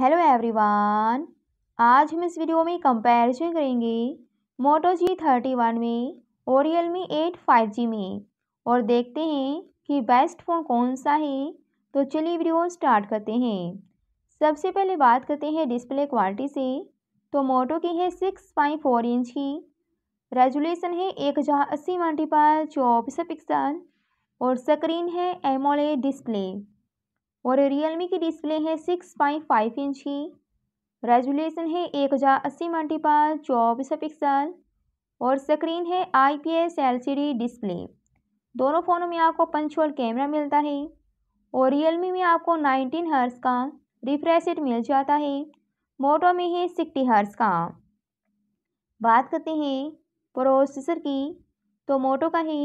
hello everyone आज हम इस वीडियो में कंपैरिजन करेंगे मोटो जी थर्टी वन में और Realme eight five G में और देखते हैं कि बेस्ट फ़ोन कौन सा है तो चलिए वीडियो स्टार्ट करते हैं सबसे पहले बात करते हैं डिस्प्ले क्वालिटी से तो मोटो की है सिक्स पॉइंट फोर इंच की रेजुलेशन है एक हज़ार अस्सी मल्टीपल चौबीस पिक्सल और स्क्रीन है एमोले डिस्प्ले और रियलमी की डिस्प्ले है सिक्स पॉइंट फाइव इंच की रेजुलेशन है एक हज़ार अस्सी मल्टीपाल चौबीस पिक्सल और स्क्रीन है आईपीएस एलसीडी डिस्प्ले दोनों फ़ोनों में आपको पंचोल कैमरा मिलता है और रियलमी में आपको नाइनटीन हर्स का रिफ्रेश रेट मिल जाता है मोटो में है सिक्सटी हर्स का बात करते हैं प्रोसेसर की तो मोटो का है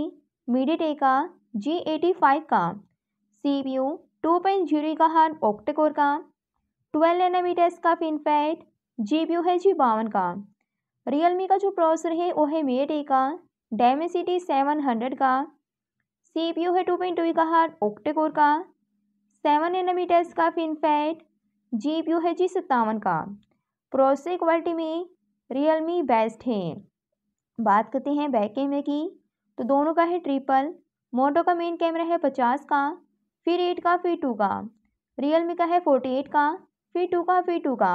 मीडिया का जी एटी फाइव का C P U two point zero का हार ऑक्टेकोर का ट्वेल्व नैनोमीटर्स का फिनफैट जी बी है जी बावन का रियलमी का जो प्रोसेसर है वो है मेट ए का डायमेसिटी सेवन हंड्रेड का सी पी यू है टू पॉइंट टू का हार ऑक्टेकोर का सेवन नैनोमीटर्स का फिनफैट जी पी यू है जी सत्तावन का प्रोसेसर क्वालिटी में रियलमी बेस्ट है बात करते हैं बैक कैमरे की तो दोनों का है ट्रिपल मोटो का मेन कैमरा है पचास का फिर एट का फिर टू का रियल मी का है फोर्टी एट का फिर टू का फिर टू का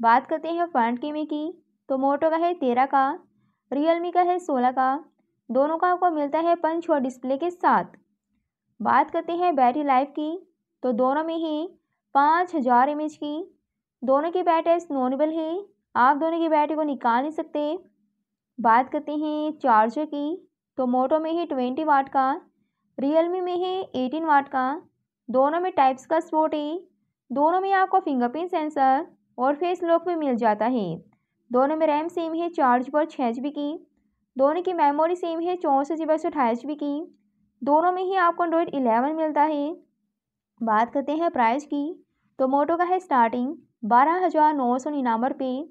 बात करते हैं फ्रंट के मी की तो मोटो का है तेरह का रियल का है सोलह का दोनों का आपको मिलता है पंच और डिस्प्ले के साथ बात करते हैं बैटरी लाइफ की तो दोनों में ही पाँच हज़ार एम की दोनों की बैटरी नॉर्मल है आप दोनों की बैटरी को निकाल नहीं सकते बात करते हैं चार्जर की तो मोटो में ही ट्वेंटी वाट का रियलमी में है एटीन वाट का दोनों में टाइप्स का स्पोर्ट है दोनों में आपको फिंगरप्रिंट सेंसर और फेस लॉक भी मिल जाता है दोनों में रैम सेम है चार जी और छः जी की दोनों की मेमोरी सेम है चौंसठ जी एक सौ अठाईस जी की दोनों में ही आपको एंड्रॉयड इलेवन मिलता है बात करते हैं प्राइस की तो मोटो का है स्टार्टिंग बारह हज़ार नौ सौ निन्यानवे रुपये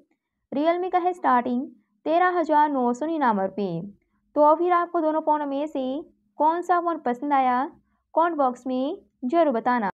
रियलमी का है स्टार्टिंग तेरह हज़ार नौ सौ निन्यानवे रुपये तो फिर आपको दोनों फ़ोन में से कौन सा फ़ोन पसंद आया कॉन्ट बॉक्स में ज़रूर बताना